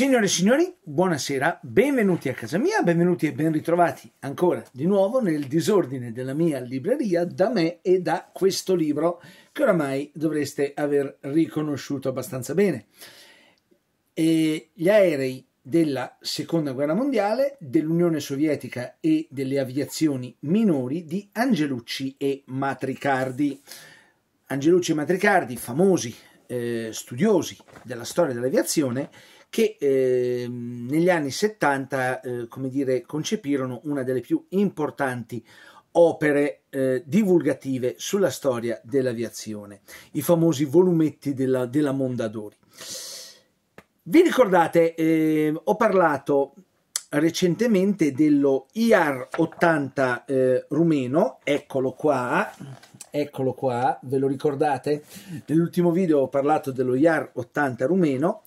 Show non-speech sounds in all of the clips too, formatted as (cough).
Signore e signori, buonasera, benvenuti a casa mia, benvenuti e ben ritrovati ancora di nuovo nel disordine della mia libreria da me e da questo libro che oramai dovreste aver riconosciuto abbastanza bene. E gli aerei della Seconda Guerra Mondiale, dell'Unione Sovietica e delle aviazioni minori di Angelucci e Matricardi. Angelucci e Matricardi, famosi eh, studiosi della storia dell'aviazione, che eh, negli anni 70, eh, come dire, concepirono una delle più importanti opere eh, divulgative sulla storia dell'aviazione, i famosi volumetti della, della Mondadori. Vi ricordate, ehm, ho parlato recentemente dello IAR 80 eh, rumeno, eccolo qua, eccolo qua, ve lo ricordate? Nell'ultimo video ho parlato dello IAR 80 rumeno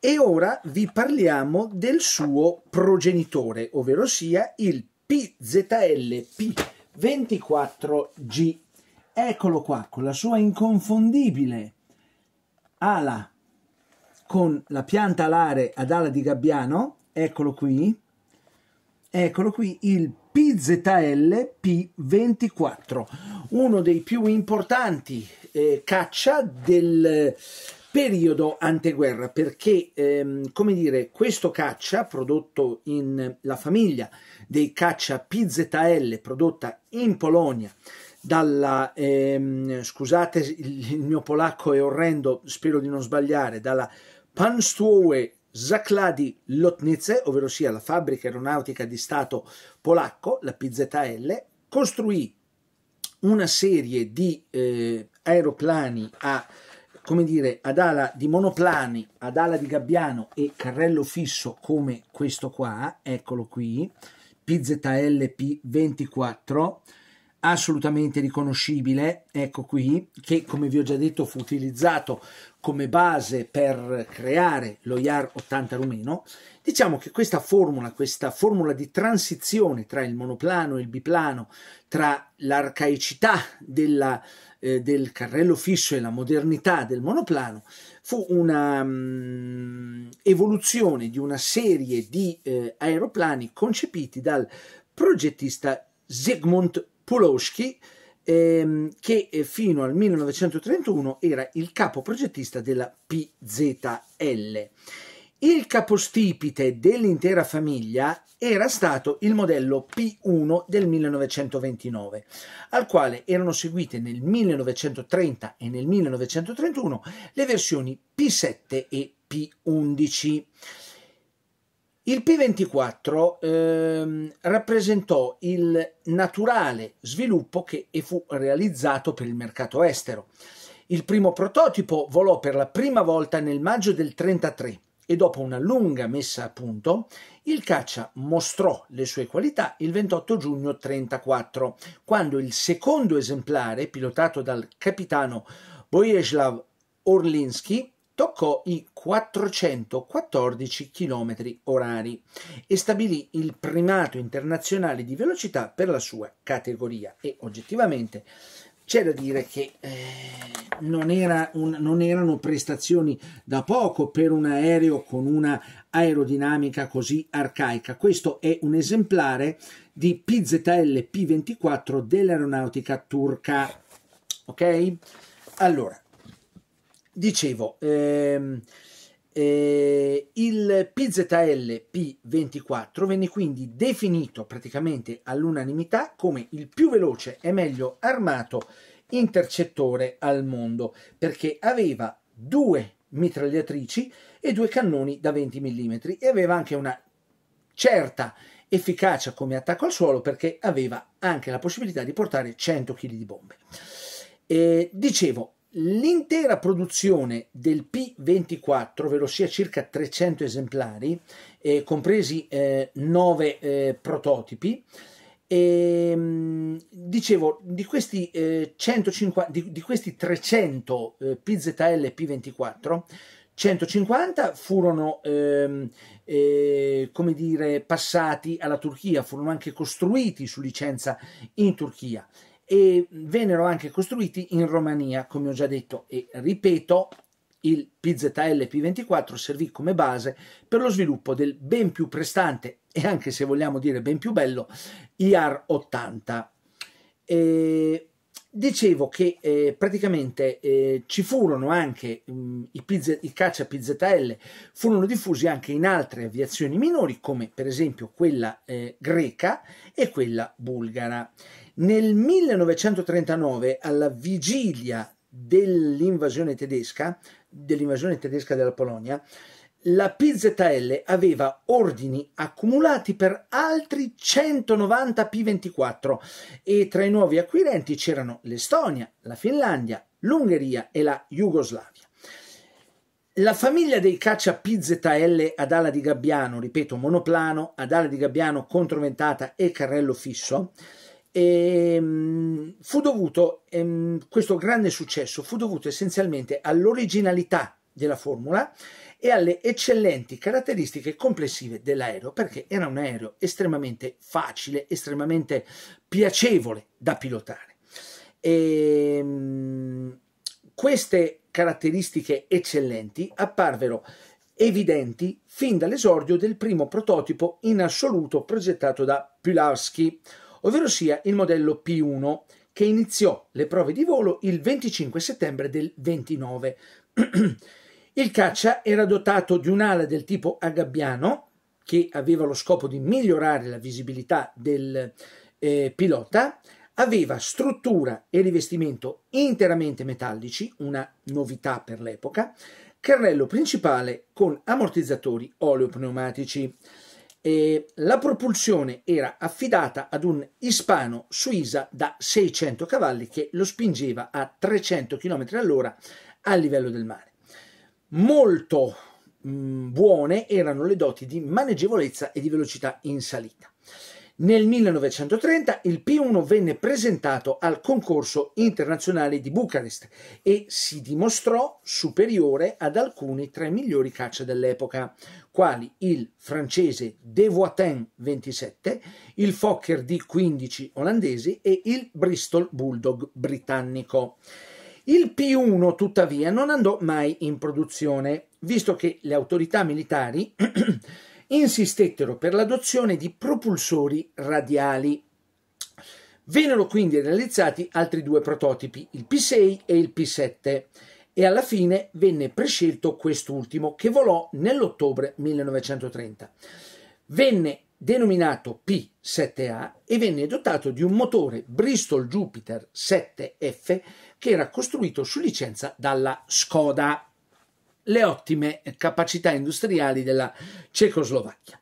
e ora vi parliamo del suo progenitore, ovvero sia il PZL p 24 g Eccolo qua, con la sua inconfondibile ala con la pianta alare ad ala di gabbiano, eccolo qui, eccolo qui il PZL P24, uno dei più importanti eh, caccia del periodo anteguerra perché ehm, come dire questo caccia prodotto in la famiglia dei caccia PZL prodotta in Polonia dalla ehm, scusate il mio polacco è orrendo spero di non sbagliare dalla Panstwoe Zakladi Lotnice ovvero sia la fabbrica aeronautica di stato polacco la PZL costruì una serie di eh, aeroplani a come dire, ad ala di monoplani, ad ala di gabbiano e carrello fisso come questo qua, eccolo qui, PZLP24, assolutamente riconoscibile, ecco qui, che come vi ho già detto fu utilizzato come base per creare lo IAR 80 rumeno, diciamo che questa formula, questa formula di transizione tra il monoplano e il biplano, tra l'arcaicità della eh, del carrello fisso e la modernità del monoplano fu una mh, mm, evoluzione di una serie di eh, aeroplani concepiti dal progettista Zygmunt Pulowski ehm, che eh, fino al 1931 era il capo progettista della PZL. Il capostipite dell'intera famiglia era stato il modello P1 del 1929, al quale erano seguite nel 1930 e nel 1931 le versioni P7 e P11. Il P24 ehm, rappresentò il naturale sviluppo che fu realizzato per il mercato estero. Il primo prototipo volò per la prima volta nel maggio del 1933 e dopo una lunga messa a punto, il caccia mostrò le sue qualità il 28 giugno 1934, quando il secondo esemplare, pilotato dal capitano Bojeslav Orlinsky, toccò i 414 km orari e stabilì il primato internazionale di velocità per la sua categoria e oggettivamente c'è da dire che eh, non, era un, non erano prestazioni da poco per un aereo con una aerodinamica così arcaica. Questo è un esemplare di PZL P24 dell'aeronautica turca. Ok? Allora, dicevo, ehm, eh, il PZL P24 venne quindi definito praticamente all'unanimità come il più veloce e meglio armato intercettore al mondo perché aveva due mitragliatrici e due cannoni da 20 mm e aveva anche una certa efficacia come attacco al suolo perché aveva anche la possibilità di portare 100 kg di bombe. E eh, dicevo, l'intera produzione del P24, ovvero sia circa 300 esemplari, eh, compresi eh, 9 eh, prototipi, e, ehm, dicevo, di questi, eh, 150, di, di questi 300 eh, PZL P24, 150 furono ehm, eh, come dire, passati alla Turchia, furono anche costruiti su licenza in Turchia e vennero anche costruiti in Romania, come ho già detto e ripeto, il PZL P24 servì come base per lo sviluppo del ben più prestante e anche se vogliamo dire ben più bello IAR 80 E dicevo che eh, praticamente eh, ci furono anche mh, mm, i, PZ, i caccia PZL, furono diffusi anche in altre aviazioni minori come per esempio quella eh, greca e quella bulgara. Nel 1939, alla vigilia dell'invasione tedesca, dell'invasione tedesca della Polonia, la PZL aveva ordini accumulati per altri 190 P24 e tra i nuovi acquirenti c'erano l'Estonia, la Finlandia, l'Ungheria e la Jugoslavia. La famiglia dei caccia PZL ad ala di gabbiano, ripeto, monoplano, ad ala di gabbiano controventata e carrello fisso, e, ehm, fu dovuto, ehm, questo grande successo fu dovuto essenzialmente all'originalità della formula e alle eccellenti caratteristiche complessive dell'aereo, perché era un aereo estremamente facile, estremamente piacevole da pilotare. E, ehm, queste caratteristiche eccellenti apparvero evidenti fin dall'esordio del primo prototipo in assoluto progettato da Pularski, ovvero sia il modello P1 che iniziò le prove di volo il 25 settembre del 29. (clears throat) il caccia era dotato di un'ala del tipo a gabbiano che aveva lo scopo di migliorare la visibilità del eh, pilota, aveva struttura e rivestimento interamente metallici, una novità per l'epoca, carrello principale con ammortizzatori oleopneumatici. pneumatici eh, la propulsione era affidata ad un ispano Suiza da 600 cavalli che lo spingeva a 300 km all'ora a livello del mare. Molto mh, mm, buone erano le doti di maneggevolezza e di velocità in salita. Nel 1930 il P1 venne presentato al concorso internazionale di Bucarest e si dimostrò superiore ad alcuni tra i migliori caccia dell'epoca, quali il francese De Voitin 27, il Fokker D15 olandese e il Bristol Bulldog britannico. Il P1 tuttavia non andò mai in produzione, visto che le autorità militari insistettero per l'adozione di propulsori radiali. Vennero quindi realizzati altri due prototipi, il P6 e il P7, e alla fine venne prescelto quest'ultimo che volò nell'ottobre 1930. Venne denominato P7A e venne dotato di un motore Bristol Jupiter 7F che era costruito su licenza dalla Skoda le ottime capacità industriali della Cecoslovacchia.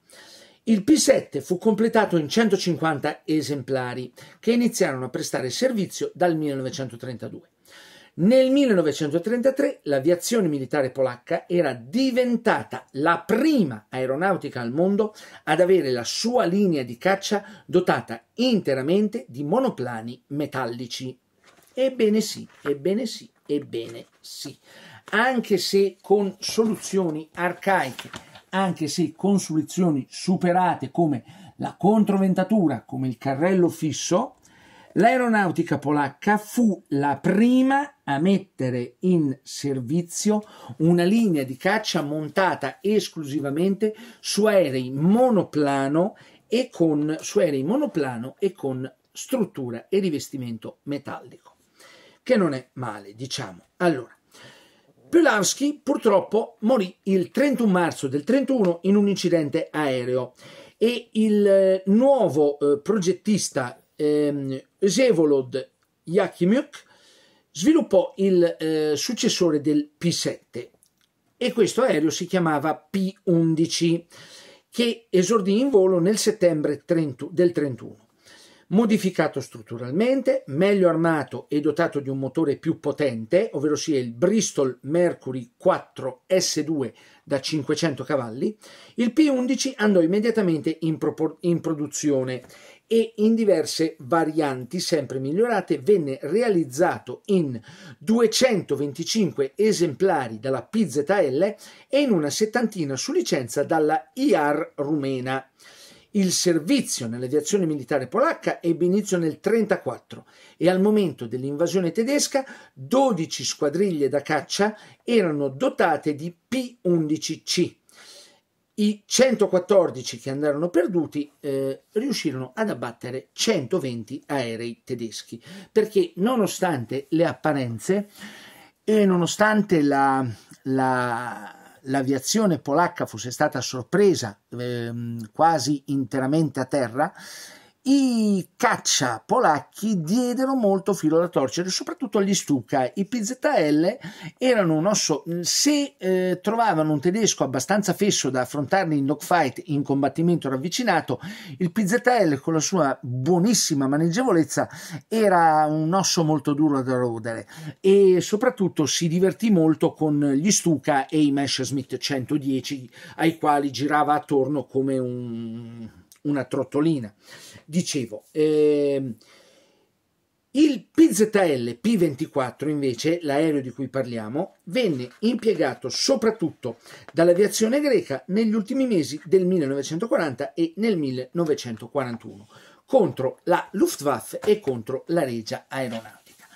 Il P7 fu completato in 150 esemplari che iniziarono a prestare servizio dal 1932. Nel 1933 l'aviazione militare polacca era diventata la prima aeronautica al mondo ad avere la sua linea di caccia dotata interamente di monoplani metallici. Ebbene sì, ebbene sì, ebbene sì anche se con soluzioni arcaiche, anche se con soluzioni superate come la controventatura, come il carrello fisso, L'aeronautica polacca fu la prima a mettere in servizio una linea di caccia montata esclusivamente su aerei monoplano e con, aerei monoplano e con struttura e rivestimento metallico, che non è male, diciamo. Allora, Polanski purtroppo morì il 31 marzo del 31 in un incidente aereo e il eh, nuovo eh, progettista ehm, Zevolod Yakimuk sviluppò il eh, successore del P7 e questo aereo si chiamava P11 che esordì in volo nel settembre 30, del 31 modificato strutturalmente, meglio armato e dotato di un motore più potente, ovvero sia il Bristol Mercury 4 S2 da 500 cavalli, il P11 andò immediatamente in, propor- in produzione e in diverse varianti sempre migliorate venne realizzato in 225 esemplari dalla PZL e in una settantina su licenza dalla IAR rumena. Il servizio nell'aviazione militare polacca ebbe inizio nel 1934 e al momento dell'invasione tedesca 12 squadriglie da caccia erano dotate di P-11C. I 114 che andarono perduti eh, riuscirono ad abbattere 120 aerei tedeschi perché nonostante le apparenze e nonostante la, la l'aviazione polacca fosse stata sorpresa eh, quasi interamente a terra i caccia polacchi diedero molto filo da torcere, soprattutto agli Stuka. I PZL erano un osso. Mm, se eh, trovavano un tedesco abbastanza fesso da affrontarli in dogfight in combattimento ravvicinato, il PZL con la sua buonissima maneggevolezza era un osso molto duro da rodere e soprattutto si divertì molto con gli Stuka e i Messerschmitt 110 ai quali girava attorno come un una trottolina. Dicevo, eh, il PZL P-24 invece, l'aereo di cui parliamo, venne impiegato soprattutto dall'aviazione greca negli ultimi mesi del 1940 e nel 1941 contro la Luftwaffe e contro la Regia Aeronautica.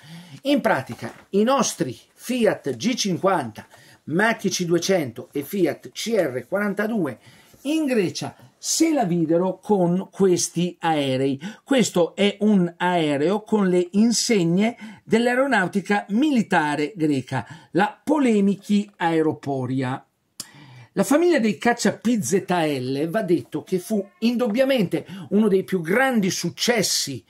In pratica i nostri Fiat G50, Mach C200 e Fiat CR42 in Grecia se la videro con questi aerei. Questo è un aereo con le insegne dell'aeronautica militare greca, la Polemichi Aeroporia. La famiglia dei caccia PZL va detto che fu indubbiamente uno dei più grandi successi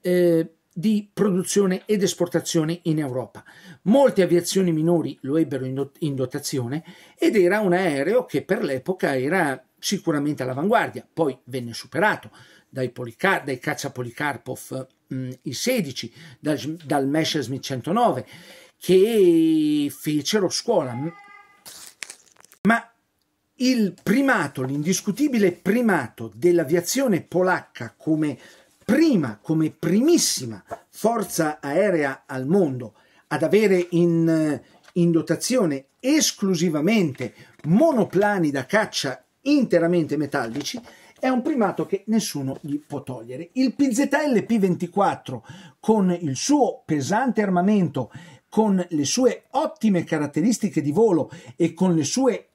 eh, di produzione ed esportazione in Europa. Molte aviazioni minori lo ebbero in, in dotazione ed era un aereo che per l'epoca era sicuramente all'avanguardia, poi venne superato dai, Policar- dai caccia Policarpov mh, i 16, dal, dal Messerschmitt 109, che fecero scuola. Ma il primato, l'indiscutibile primato dell'aviazione polacca come prima, come primissima forza aerea al mondo ad avere in, in dotazione esclusivamente monoplani da caccia interamente metallici, è un primato che nessuno gli può togliere. Il PZL P24 con il suo pesante armamento, con le sue ottime caratteristiche di volo e con le sue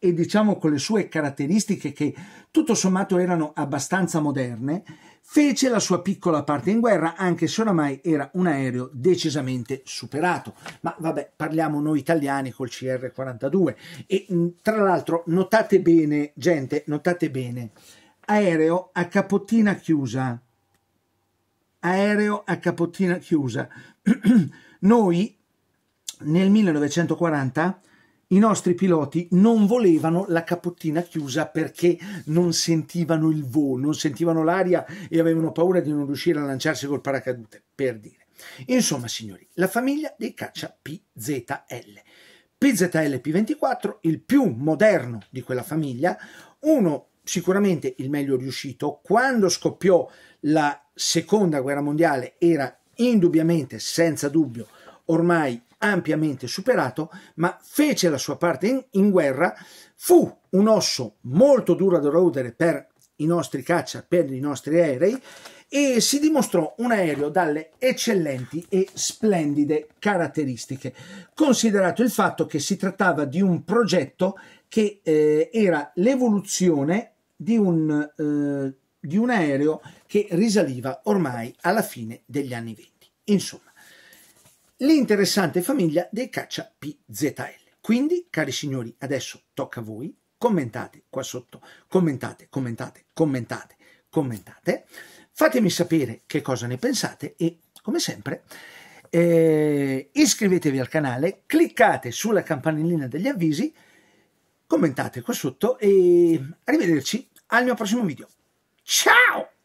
e diciamo con le sue caratteristiche che tutto sommato erano abbastanza moderne, fece la sua piccola parte in guerra anche se oramai era un aereo decisamente superato. Ma vabbè, parliamo noi italiani col CR-42 e tra l'altro notate bene, gente, notate bene, aereo a capottina chiusa, aereo a capottina chiusa. (clears throat) noi nel 1940 i nostri piloti non volevano la capottina chiusa perché non sentivano il volo, non sentivano l'aria e avevano paura di non riuscire a lanciarsi col paracadute, per dire. Insomma, signori, la famiglia dei caccia PZL. PZL P24, il più moderno di quella famiglia, uno sicuramente il meglio riuscito. Quando scoppiò la seconda guerra mondiale era indubbiamente, senza dubbio, ormai ampiamente superato, ma fece la sua parte in, in guerra, fu un osso molto duro da rodere per i nostri caccia, per i nostri aerei, e si dimostrò un aereo dalle eccellenti e splendide caratteristiche, considerato il fatto che si trattava di un progetto che eh, era l'evoluzione di, eh, di un aereo che risaliva ormai alla fine degli anni 20. Insomma, l'interessante famiglia dei caccia PZL. Quindi, cari signori, adesso tocca a voi, commentate qua sotto, commentate, commentate, commentate, commentate, fatemi sapere che cosa ne pensate e, come sempre, eh, iscrivetevi al canale, cliccate sulla campanellina degli avvisi, commentate qua sotto e arrivederci al mio prossimo video. Ciao!